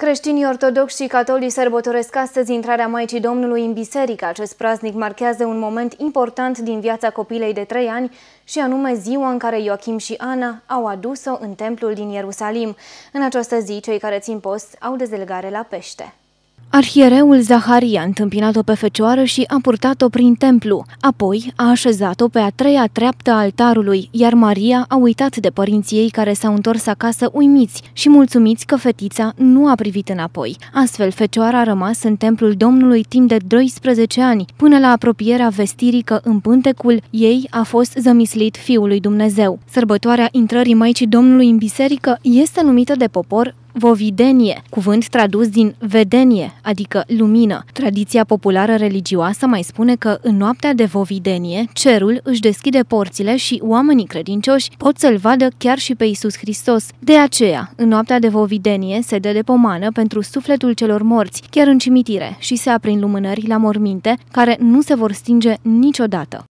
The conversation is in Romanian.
Creștinii ortodoxi și catolici sărbătoresc astăzi intrarea Maicii Domnului în biserică. Acest praznic marchează un moment important din viața copilei de trei ani și anume ziua în care Ioachim și Ana au adus-o în templul din Ierusalim. În această zi, cei care țin post au dezlegare la pește. Arhiereul Zaharia a întâmpinat-o pe fecioară și a purtat-o prin templu, apoi a așezat-o pe a treia treaptă a altarului, iar Maria a uitat de părinții ei care s-au întors acasă uimiți și mulțumiți că fetița nu a privit înapoi. Astfel, fecioara a rămas în templul Domnului timp de 12 ani, până la apropierea vestirii că în pântecul ei a fost zămislit Fiul lui Dumnezeu. Sărbătoarea intrării Maicii Domnului în biserică este numită de popor vovidenie, cuvânt tradus din vedenie, adică lumină. Tradiția populară religioasă mai spune că în noaptea de vovidenie, cerul își deschide porțile și oamenii credincioși pot să-L vadă chiar și pe Isus Hristos. De aceea, în noaptea de vovidenie se dă de pomană pentru sufletul celor morți, chiar în cimitire, și se aprind lumânări la morminte, care nu se vor stinge niciodată.